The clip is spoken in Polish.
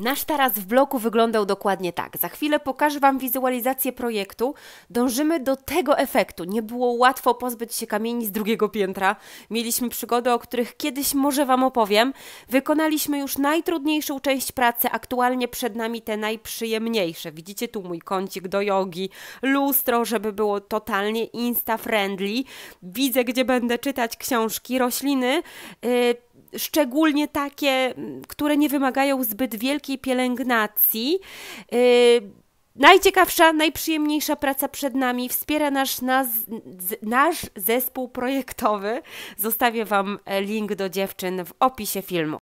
Nasz taras w bloku wyglądał dokładnie tak. Za chwilę pokażę Wam wizualizację projektu. Dążymy do tego efektu. Nie było łatwo pozbyć się kamieni z drugiego piętra. Mieliśmy przygody, o których kiedyś może Wam opowiem. Wykonaliśmy już najtrudniejszą część pracy. Aktualnie przed nami te najprzyjemniejsze. Widzicie tu mój kącik do jogi, lustro, żeby było totalnie insta-friendly. Widzę, gdzie będę czytać książki, rośliny. Yy, szczególnie takie, które nie wymagają zbyt wielkiej pielęgnacji. Y, najciekawsza, najprzyjemniejsza praca przed nami wspiera nasz, nas, nasz zespół projektowy. Zostawię Wam e, link do dziewczyn w opisie filmu.